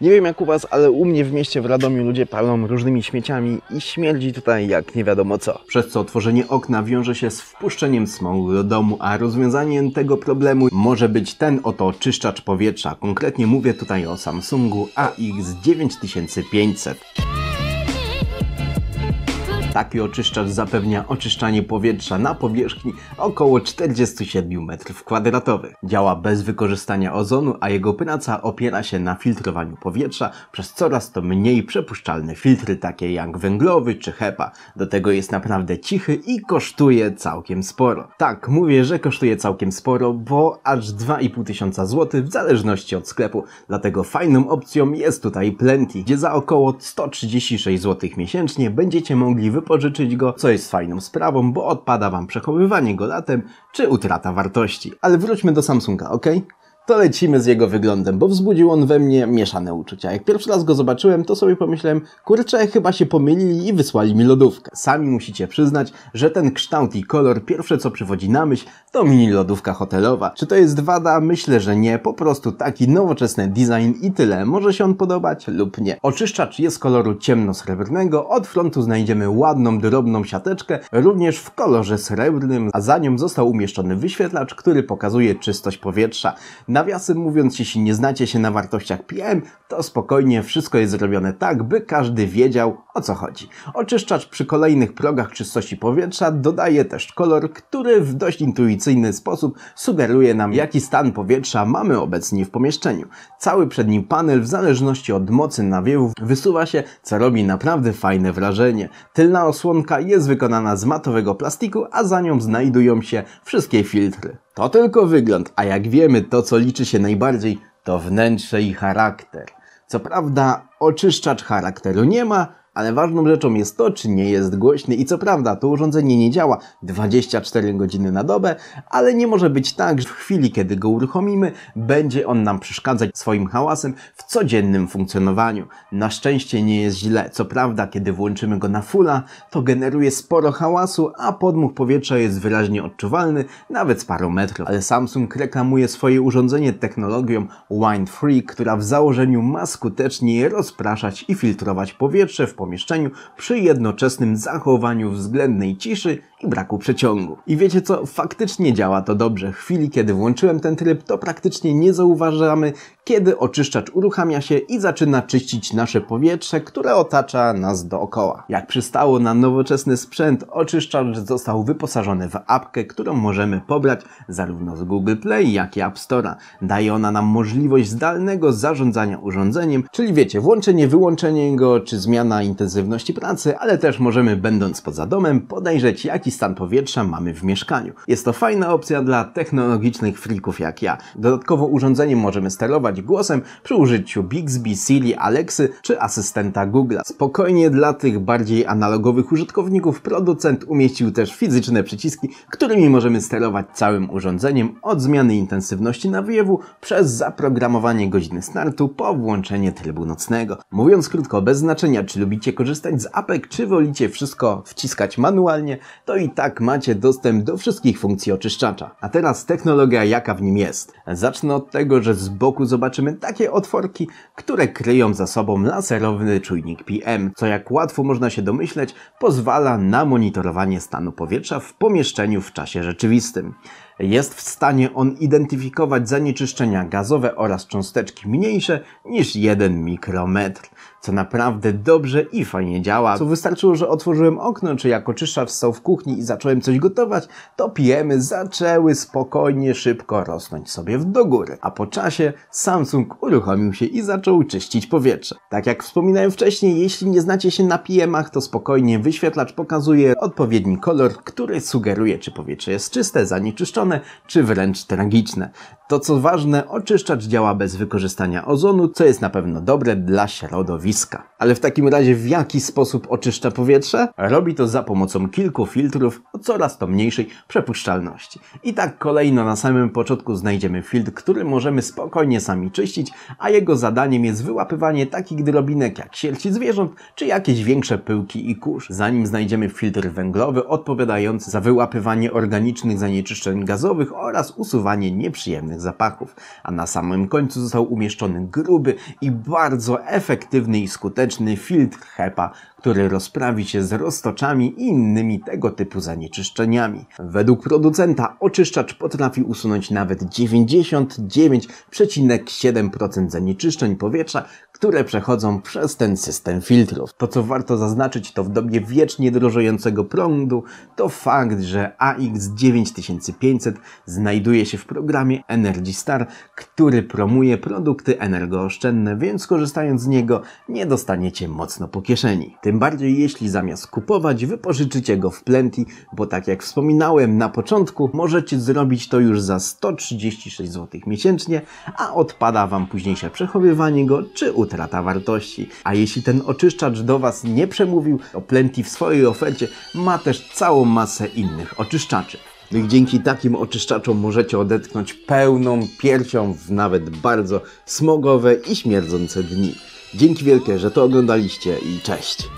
Nie wiem jak u Was, ale u mnie w mieście w Radomiu ludzie palą różnymi śmieciami i śmierdzi tutaj jak nie wiadomo co. Przez co otworzenie okna wiąże się z wpuszczeniem smogu do domu, a rozwiązaniem tego problemu może być ten oto czyszczacz powietrza. Konkretnie mówię tutaj o Samsungu AX9500. Taki oczyszczacz zapewnia oczyszczanie powietrza na powierzchni około 47 m2. Działa bez wykorzystania ozonu, a jego praca opiera się na filtrowaniu powietrza przez coraz to mniej przepuszczalne filtry takie jak węglowy czy HEPA. Do tego jest naprawdę cichy i kosztuje całkiem sporo. Tak, mówię, że kosztuje całkiem sporo, bo aż 2,5 tysiąca złotych w zależności od sklepu. Dlatego fajną opcją jest tutaj Plenty, gdzie za około 136 zł miesięcznie będziecie mogli wypożyczyć pożyczyć go, co jest fajną sprawą, bo odpada Wam przechowywanie go latem czy utrata wartości. Ale wróćmy do Samsunga, ok? to lecimy z jego wyglądem, bo wzbudził on we mnie mieszane uczucia. Jak pierwszy raz go zobaczyłem, to sobie pomyślałem, kurczę, chyba się pomylili i wysłali mi lodówkę. Sami musicie przyznać, że ten kształt i kolor, pierwsze co przywodzi na myśl, to mini lodówka hotelowa. Czy to jest wada? Myślę, że nie. Po prostu taki nowoczesny design i tyle. Może się on podobać lub nie. Oczyszczacz jest koloru ciemno-srebrnego. Od frontu znajdziemy ładną, drobną siateczkę, również w kolorze srebrnym, a za nią został umieszczony wyświetlacz, który pokazuje czystość powietrza. Nawiasem mówiąc, jeśli nie znacie się na wartościach PM, to spokojnie wszystko jest zrobione tak, by każdy wiedział, o co chodzi? Oczyszczacz przy kolejnych progach czystości powietrza dodaje też kolor, który w dość intuicyjny sposób sugeruje nam, jaki stan powietrza mamy obecnie w pomieszczeniu. Cały przedni panel, w zależności od mocy nawiewów, wysuwa się, co robi naprawdę fajne wrażenie. Tylna osłonka jest wykonana z matowego plastiku, a za nią znajdują się wszystkie filtry. To tylko wygląd, a jak wiemy, to co liczy się najbardziej, to wnętrze i charakter. Co prawda, oczyszczacz charakteru nie ma, ale ważną rzeczą jest to, czy nie jest głośny i co prawda to urządzenie nie działa 24 godziny na dobę, ale nie może być tak, że w chwili kiedy go uruchomimy będzie on nam przeszkadzać swoim hałasem w codziennym funkcjonowaniu. Na szczęście nie jest źle, co prawda kiedy włączymy go na fulla to generuje sporo hałasu, a podmuch powietrza jest wyraźnie odczuwalny nawet z paru metrów, ale Samsung reklamuje swoje urządzenie technologią Wind Free, która w założeniu ma skutecznie rozpraszać i filtrować powietrze w powietrzu pomieszczeniu przy jednoczesnym zachowaniu względnej ciszy i braku przeciągu. I wiecie co? Faktycznie działa to dobrze. W chwili, kiedy włączyłem ten tryb, to praktycznie nie zauważamy, kiedy oczyszczacz uruchamia się i zaczyna czyścić nasze powietrze, które otacza nas dookoła. Jak przystało na nowoczesny sprzęt, oczyszczacz został wyposażony w apkę, którą możemy pobrać zarówno z Google Play, jak i App Store'a. Daje ona nam możliwość zdalnego zarządzania urządzeniem, czyli wiecie, włączenie, wyłączenie go, czy zmiana intensywności pracy, ale też możemy, będąc poza domem, podejrzeć, jak jaki stan powietrza mamy w mieszkaniu. Jest to fajna opcja dla technologicznych frików jak ja. Dodatkowo urządzenie możemy sterować głosem przy użyciu Bixby, Siri, Alexy czy asystenta Google. Spokojnie dla tych bardziej analogowych użytkowników producent umieścił też fizyczne przyciski, którymi możemy sterować całym urządzeniem od zmiany intensywności nawiewu przez zaprogramowanie godziny startu po włączenie trybu nocnego. Mówiąc krótko, bez znaczenia czy lubicie korzystać z apek, czy wolicie wszystko wciskać manualnie, to no i tak macie dostęp do wszystkich funkcji oczyszczacza. A teraz technologia jaka w nim jest. Zacznę od tego, że z boku zobaczymy takie otworki, które kryją za sobą laserowny czujnik PM, co jak łatwo można się domyśleć, pozwala na monitorowanie stanu powietrza w pomieszczeniu w czasie rzeczywistym. Jest w stanie on identyfikować zanieczyszczenia gazowe oraz cząsteczki mniejsze niż 1 mikrometr co naprawdę dobrze i fajnie działa. Co wystarczyło, że otworzyłem okno, czy jako oczyszczacz stał w kuchni i zacząłem coś gotować, to pijemy zaczęły spokojnie, szybko rosnąć sobie w do góry. A po czasie Samsung uruchomił się i zaczął czyścić powietrze. Tak jak wspominałem wcześniej, jeśli nie znacie się na pm to spokojnie wyświetlacz pokazuje odpowiedni kolor, który sugeruje, czy powietrze jest czyste, zanieczyszczone, czy wręcz tragiczne. To co ważne, oczyszczacz działa bez wykorzystania ozonu, co jest na pewno dobre dla środowiska. Ale w takim razie w jaki sposób oczyszcza powietrze? Robi to za pomocą kilku filtrów o coraz to mniejszej przepuszczalności. I tak kolejno na samym początku znajdziemy filtr, który możemy spokojnie sami czyścić, a jego zadaniem jest wyłapywanie takich drobinek jak sierści zwierząt, czy jakieś większe pyłki i kurz. Zanim znajdziemy filtr węglowy odpowiadający za wyłapywanie organicznych zanieczyszczeń gazowych oraz usuwanie nieprzyjemnych zapachów. A na samym końcu został umieszczony gruby i bardzo efektywny i skuteczny filtr HEPA, który rozprawi się z roztoczami i innymi tego typu zanieczyszczeniami. Według producenta oczyszczacz potrafi usunąć nawet 99,7% zanieczyszczeń powietrza, które przechodzą przez ten system filtrów. To co warto zaznaczyć to w dobie wiecznie drożejącego prądu to fakt, że AX9500 znajduje się w programie Energy Star, który promuje produkty energooszczędne, więc korzystając z niego nie dostaniecie mocno po kieszeni. Tym bardziej jeśli zamiast kupować, wypożyczycie go w Plenty, bo tak jak wspominałem na początku, możecie zrobić to już za 136 zł miesięcznie, a odpada Wam późniejsze przechowywanie go czy utrata wartości. A jeśli ten oczyszczacz do Was nie przemówił, to Plenty w swojej ofercie ma też całą masę innych oczyszczaczy. No dzięki takim oczyszczaczom możecie odetknąć pełną piersią w nawet bardzo smogowe i śmierdzące dni. Dzięki wielkie, że to oglądaliście i cześć!